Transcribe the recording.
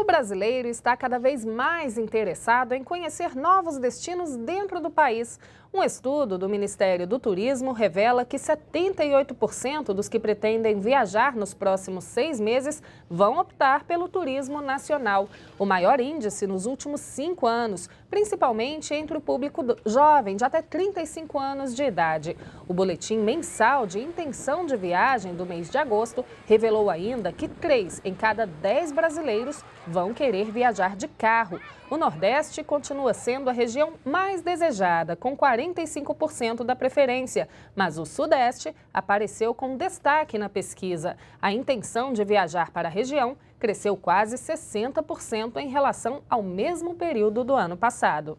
O brasileiro está cada vez mais interessado em conhecer novos destinos dentro do país, um estudo do Ministério do Turismo revela que 78% dos que pretendem viajar nos próximos seis meses vão optar pelo turismo nacional, o maior índice nos últimos cinco anos, principalmente entre o público jovem de até 35 anos de idade. O boletim mensal de intenção de viagem do mês de agosto revelou ainda que três em cada dez brasileiros vão querer viajar de carro. O Nordeste continua sendo a região mais desejada, com 40 45% da preferência, mas o Sudeste apareceu com destaque na pesquisa. A intenção de viajar para a região cresceu quase 60% em relação ao mesmo período do ano passado.